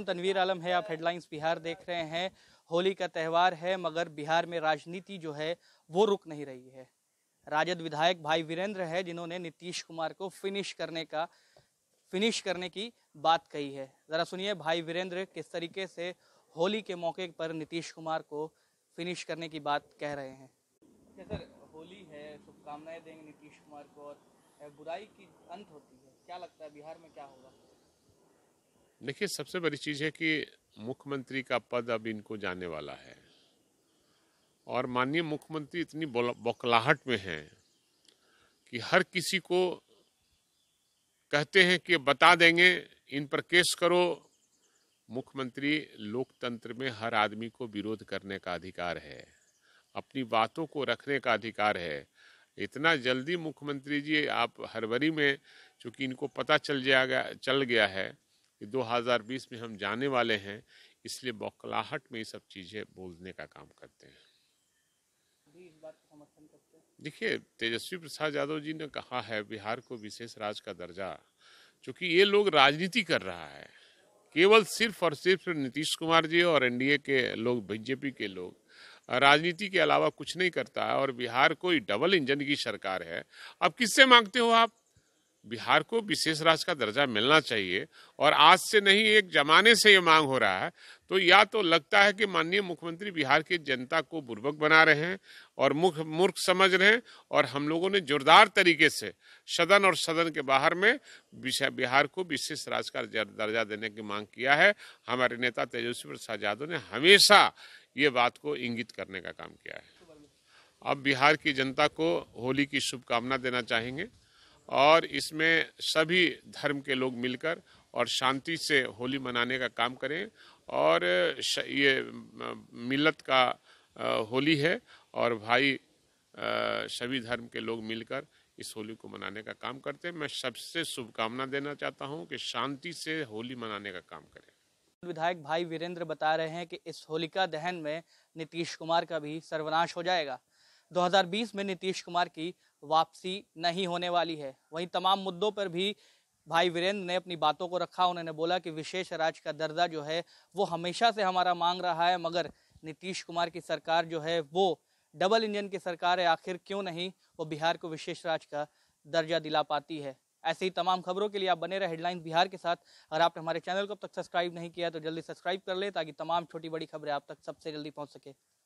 नाम तनवीर आलम है आप हेडलाइंस बिहार देख रहे हैं होली का त्यौहार है मगर बिहार में राजनीति जो है वो रुक नहीं रही है राजद विधायक भाई वीरेंद्र है जिन्होंने नीतीश कुमार को फिनिश करने का फिनिश करने की बात कही है ज़रा सुनिए भाई वीरेंद्र किस तरीके से होली के मौके पर नीतीश कुमार को फिनिश करने की बात कह रहे हैं अच्छा सर होली है शुभकामनाएं देंगे नीतीश कुमार को और बुराई की अंत होती है क्या लगता है बिहार में क्या होगा देखिए सबसे बड़ी चीज़ है कि मुख्यमंत्री का पद अब इनको जाने वाला है और माननीय मुख्यमंत्री इतनी बौखलाहट में हैं कि हर किसी को कहते हैं कि बता देंगे इन पर केस करो मुख्यमंत्री लोकतंत्र में हर आदमी को विरोध करने का अधिकार है अपनी बातों को रखने का अधिकार है इतना जल्दी मुख्यमंत्री जी आप हरवरी में चूँकि इनको पता चल जाएगा चल गया है कि 2020 में हम जाने वाले हैं इसलिए बौखलाहट में ये सब चीज़ें बोलने का काम करते हैं देखिए तेजस्वी प्रसाद यादव जी ने कहा है बिहार को विशेष राज का दर्जा चूंकि ये लोग राजनीति कर रहा है केवल सिर्फ और सिर्फ नीतीश कुमार जी और एनडीए के लोग बीजेपी के लोग राजनीति के अलावा कुछ नहीं करता है और बिहार कोई डबल इंजन की सरकार है अब किससे मांगते हो आप बिहार को विशेष राज्य का दर्जा मिलना चाहिए और आज से नहीं एक जमाने से ये मांग हो रहा है तो या तो लगता है कि माननीय मुख्यमंत्री बिहार की जनता को बुर्बक बना रहे हैं और मुख मूर्ख समझ रहे हैं और हम लोगों ने जोरदार तरीके से सदन और सदन के बाहर में बिहार को विशेष राज्य का दर्जा देने की मांग किया है हमारे नेता तेजस्वी प्रसाद यादव ने हमेशा ये बात को इंगित करने का काम किया है अब बिहार की जनता को होली की शुभकामना देना चाहेंगे और इसमें सभी धर्म के लोग मिलकर और शांति से होली मनाने का काम करें और ये मिलत का होली है और भाई सभी धर्म के लोग मिलकर इस होली को मनाने का काम करते हैं मैं सबसे शुभकामना देना चाहता हूं कि शांति से होली मनाने का काम करें विधायक भाई वीरेंद्र बता रहे हैं कि इस होलिका दहन में नीतीश कुमार का भी सर्वनाश हो जाएगा 2020 में नीतीश कुमार की वापसी नहीं होने वाली है वहीं तमाम मुद्दों पर भी भाई वीरेंद्र ने अपनी बातों को रखा उन्होंने बोला कि विशेष राज्य का दर्जा जो है वो हमेशा से हमारा मांग रहा है मगर नीतीश कुमार की सरकार जो है वो डबल इंजन की सरकार है आखिर क्यों नहीं वो बिहार को विशेष राज्य का दर्जा दिला पाती है ऐसे ही तमाम खबरों के लिए आप बने रहे हेडलाइन बिहार के साथ अगर आपने हमारे चैनल को अब तक सब्सक्राइब नहीं किया तो जल्दी सब्सक्राइब कर लें ताकि तमाम छोटी बड़ी खबरें आप तक सबसे जल्दी पहुंच सके